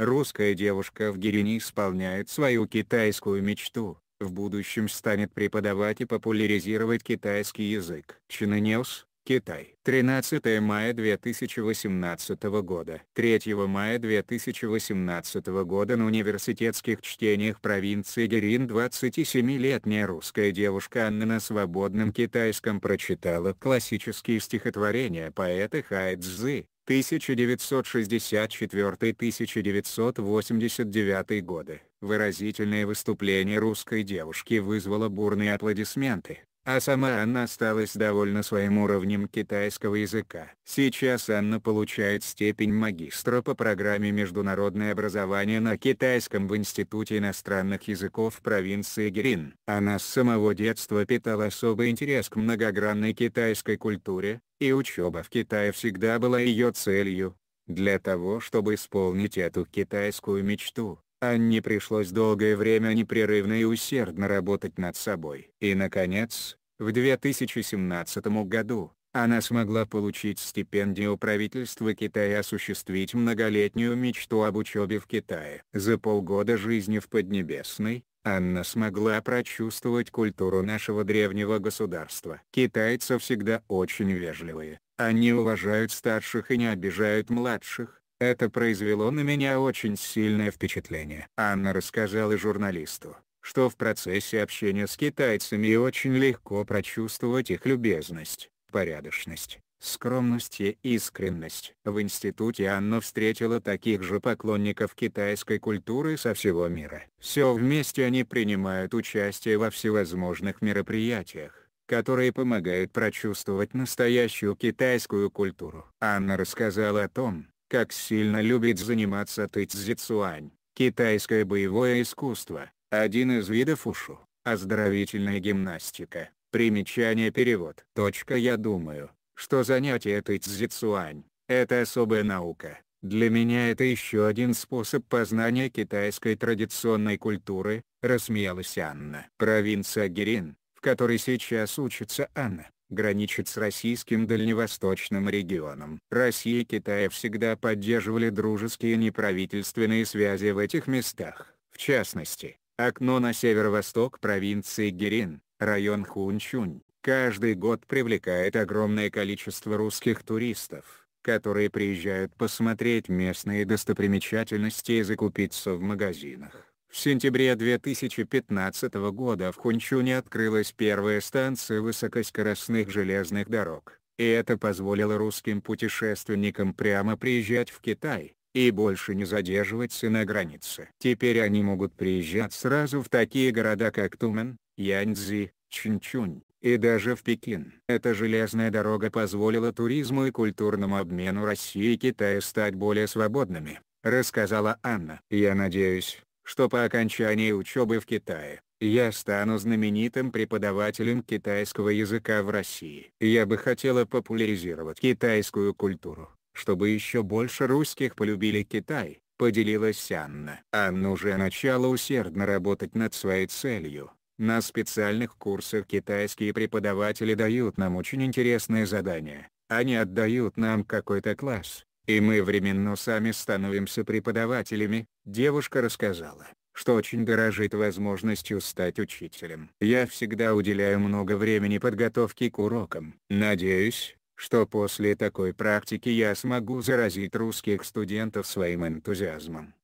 Русская девушка в Гирине исполняет свою китайскую мечту, в будущем станет преподавать и популяризировать китайский язык. Чинэнеус, Китай. 13 мая 2018 года. 3 мая 2018 года на университетских чтениях провинции Герин 27-летняя русская девушка Анна на свободном китайском прочитала классические стихотворения поэта Хай Цзы, 1964-1989 годы. Выразительное выступление русской девушки вызвало бурные аплодисменты а сама Анна осталась довольна своим уровнем китайского языка. Сейчас Анна получает степень магистра по программе «Международное образование на китайском» в Институте иностранных языков провинции Гирин. Она с самого детства питала особый интерес к многогранной китайской культуре, и учеба в Китае всегда была ее целью. Для того чтобы исполнить эту китайскую мечту, Анне пришлось долгое время непрерывно и усердно работать над собой. И наконец, в 2017 году, она смогла получить стипендию правительства Китая и осуществить многолетнюю мечту об учебе в Китае. За полгода жизни в Поднебесной, Анна смогла прочувствовать культуру нашего древнего государства. Китайцы всегда очень вежливые, они уважают старших и не обижают младших, это произвело на меня очень сильное впечатление. Анна рассказала журналисту, что в процессе общения с китайцами очень легко прочувствовать их любезность, порядочность, скромность и искренность. В институте Анна встретила таких же поклонников китайской культуры со всего мира. Все вместе они принимают участие во всевозможных мероприятиях которые помогают прочувствовать настоящую китайскую культуру. Анна рассказала о том, как сильно любит заниматься тыцзицуань, китайское боевое искусство, один из видов ушу, оздоровительная гимнастика. Примечание перевод. Точка я думаю, что занятие тыцзицуань – это особая наука. Для меня это еще один способ познания китайской традиционной культуры, рассмеялась Анна. Провинция Герин, в которой сейчас учится Анна, граничит с российским дальневосточным регионом. Россия и Китай всегда поддерживали дружеские неправительственные связи в этих местах. В частности, окно на северо-восток провинции Герин, район Хунчунь, каждый год привлекает огромное количество русских туристов которые приезжают посмотреть местные достопримечательности и закупиться в магазинах. В сентябре 2015 года в Хунчуне открылась первая станция высокоскоростных железных дорог, и это позволило русским путешественникам прямо приезжать в Китай, и больше не задерживаться на границе. Теперь они могут приезжать сразу в такие города как Тумен, Яньцзи, Чинчунь и даже в Пекин. Эта железная дорога позволила туризму и культурному обмену России и Китая стать более свободными, рассказала Анна. Я надеюсь, что по окончании учебы в Китае, я стану знаменитым преподавателем китайского языка в России. Я бы хотела популяризировать китайскую культуру, чтобы еще больше русских полюбили Китай, поделилась Анна. Анна уже начала усердно работать над своей целью. На специальных курсах китайские преподаватели дают нам очень интересные задания, они отдают нам какой-то класс, и мы временно сами становимся преподавателями, девушка рассказала, что очень дорожит возможностью стать учителем. Я всегда уделяю много времени подготовке к урокам. Надеюсь, что после такой практики я смогу заразить русских студентов своим энтузиазмом.